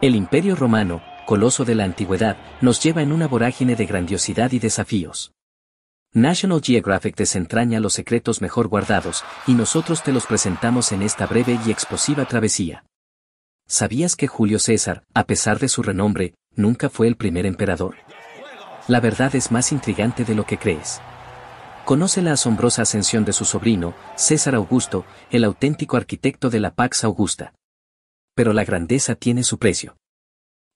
El imperio romano, coloso de la antigüedad, nos lleva en una vorágine de grandiosidad y desafíos. National Geographic desentraña los secretos mejor guardados, y nosotros te los presentamos en esta breve y explosiva travesía. ¿Sabías que Julio César, a pesar de su renombre, nunca fue el primer emperador? La verdad es más intrigante de lo que crees. Conoce la asombrosa ascensión de su sobrino, César Augusto, el auténtico arquitecto de la Pax Augusta pero la grandeza tiene su precio.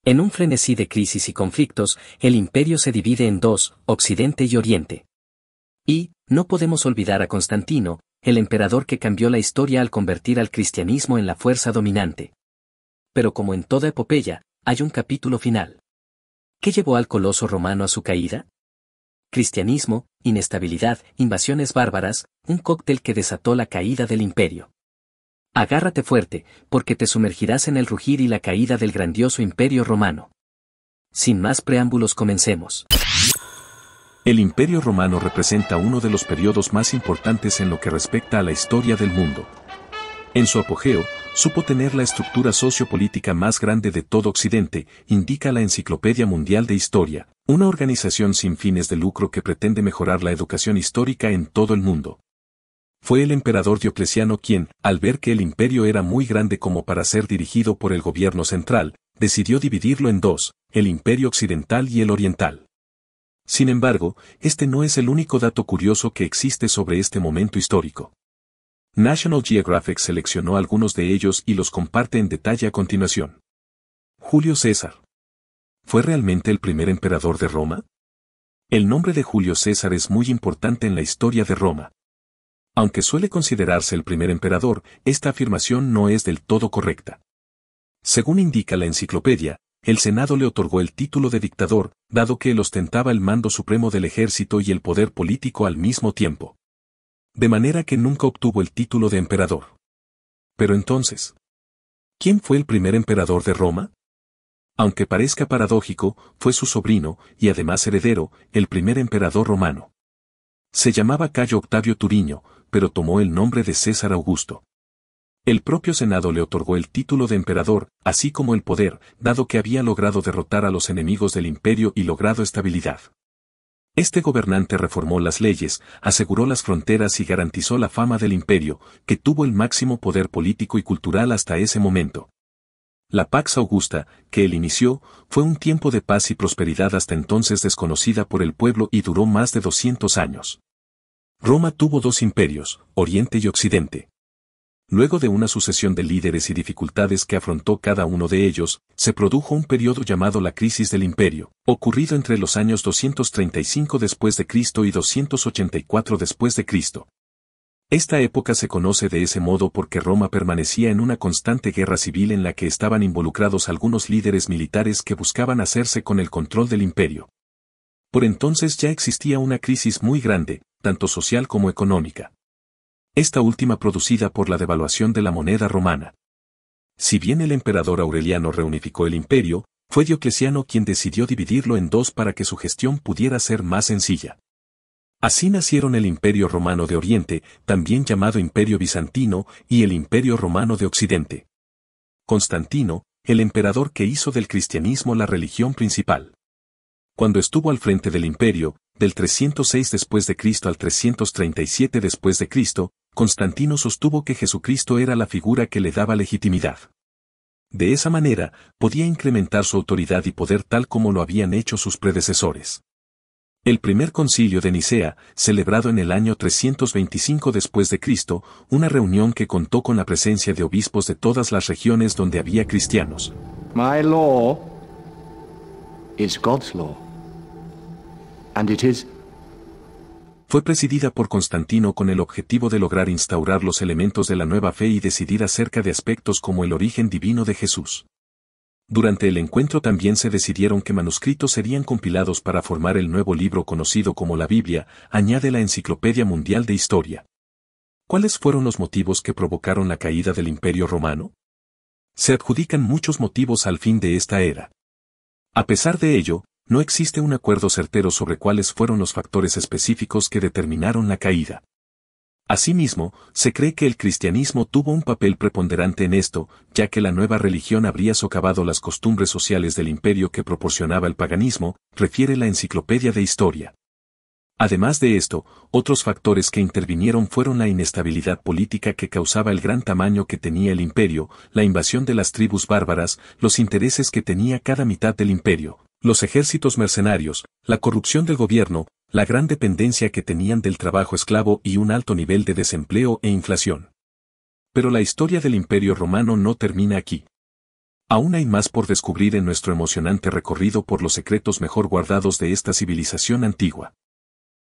En un frenesí de crisis y conflictos, el imperio se divide en dos, Occidente y Oriente. Y, no podemos olvidar a Constantino, el emperador que cambió la historia al convertir al cristianismo en la fuerza dominante. Pero como en toda epopeya, hay un capítulo final. ¿Qué llevó al coloso romano a su caída? Cristianismo, inestabilidad, invasiones bárbaras, un cóctel que desató la caída del imperio. Agárrate fuerte, porque te sumergirás en el rugir y la caída del grandioso imperio romano. Sin más preámbulos comencemos. El imperio romano representa uno de los periodos más importantes en lo que respecta a la historia del mundo. En su apogeo, supo tener la estructura sociopolítica más grande de todo Occidente, indica la Enciclopedia Mundial de Historia, una organización sin fines de lucro que pretende mejorar la educación histórica en todo el mundo fue el emperador Diocleciano quien, al ver que el imperio era muy grande como para ser dirigido por el gobierno central, decidió dividirlo en dos, el imperio occidental y el oriental. Sin embargo, este no es el único dato curioso que existe sobre este momento histórico. National Geographic seleccionó algunos de ellos y los comparte en detalle a continuación. Julio César. ¿Fue realmente el primer emperador de Roma? El nombre de Julio César es muy importante en la historia de Roma, aunque suele considerarse el primer emperador, esta afirmación no es del todo correcta. Según indica la enciclopedia, el Senado le otorgó el título de dictador, dado que él ostentaba el mando supremo del ejército y el poder político al mismo tiempo. De manera que nunca obtuvo el título de emperador. Pero entonces, ¿quién fue el primer emperador de Roma? Aunque parezca paradójico, fue su sobrino, y además heredero, el primer emperador romano. Se llamaba Cayo Octavio Turiño, pero tomó el nombre de César Augusto. El propio Senado le otorgó el título de emperador, así como el poder, dado que había logrado derrotar a los enemigos del imperio y logrado estabilidad. Este gobernante reformó las leyes, aseguró las fronteras y garantizó la fama del imperio, que tuvo el máximo poder político y cultural hasta ese momento. La Pax Augusta, que él inició, fue un tiempo de paz y prosperidad hasta entonces desconocida por el pueblo y duró más de 200 años. Roma tuvo dos imperios, Oriente y Occidente. Luego de una sucesión de líderes y dificultades que afrontó cada uno de ellos, se produjo un periodo llamado la crisis del imperio, ocurrido entre los años 235 después de Cristo y 284 después de Cristo. Esta época se conoce de ese modo porque Roma permanecía en una constante guerra civil en la que estaban involucrados algunos líderes militares que buscaban hacerse con el control del imperio. Por entonces ya existía una crisis muy grande, tanto social como económica. Esta última producida por la devaluación de la moneda romana. Si bien el emperador Aureliano reunificó el imperio, fue Diocleciano quien decidió dividirlo en dos para que su gestión pudiera ser más sencilla. Así nacieron el Imperio Romano de Oriente, también llamado Imperio Bizantino, y el Imperio Romano de Occidente. Constantino, el emperador que hizo del cristianismo la religión principal. Cuando estuvo al frente del imperio, del 306 después de Cristo al 337 después de Cristo, Constantino sostuvo que Jesucristo era la figura que le daba legitimidad. De esa manera, podía incrementar su autoridad y poder tal como lo habían hecho sus predecesores. El primer concilio de Nicea, celebrado en el año 325 después de Cristo, una reunión que contó con la presencia de obispos de todas las regiones donde había cristianos. My law is God's law fue presidida por Constantino con el objetivo de lograr instaurar los elementos de la nueva fe y decidir acerca de aspectos como el origen divino de Jesús. Durante el encuentro también se decidieron que manuscritos serían compilados para formar el nuevo libro conocido como la Biblia, añade la Enciclopedia Mundial de Historia. ¿Cuáles fueron los motivos que provocaron la caída del Imperio Romano? Se adjudican muchos motivos al fin de esta era. A pesar de ello, no existe un acuerdo certero sobre cuáles fueron los factores específicos que determinaron la caída. Asimismo, se cree que el cristianismo tuvo un papel preponderante en esto, ya que la nueva religión habría socavado las costumbres sociales del imperio que proporcionaba el paganismo, refiere la Enciclopedia de Historia. Además de esto, otros factores que intervinieron fueron la inestabilidad política que causaba el gran tamaño que tenía el imperio, la invasión de las tribus bárbaras, los intereses que tenía cada mitad del imperio, los ejércitos mercenarios, la corrupción del gobierno, la gran dependencia que tenían del trabajo esclavo y un alto nivel de desempleo e inflación. Pero la historia del imperio romano no termina aquí. Aún hay más por descubrir en nuestro emocionante recorrido por los secretos mejor guardados de esta civilización antigua.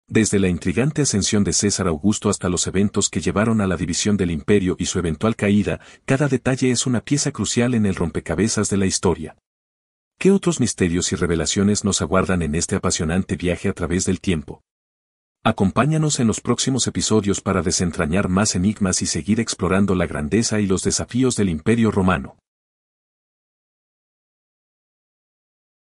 Desde la intrigante ascensión de César Augusto hasta los eventos que llevaron a la división del imperio y su eventual caída, cada detalle es una pieza crucial en el rompecabezas de la historia. ¿Qué otros misterios y revelaciones nos aguardan en este apasionante viaje a través del tiempo? Acompáñanos en los próximos episodios para desentrañar más enigmas y seguir explorando la grandeza y los desafíos del Imperio Romano.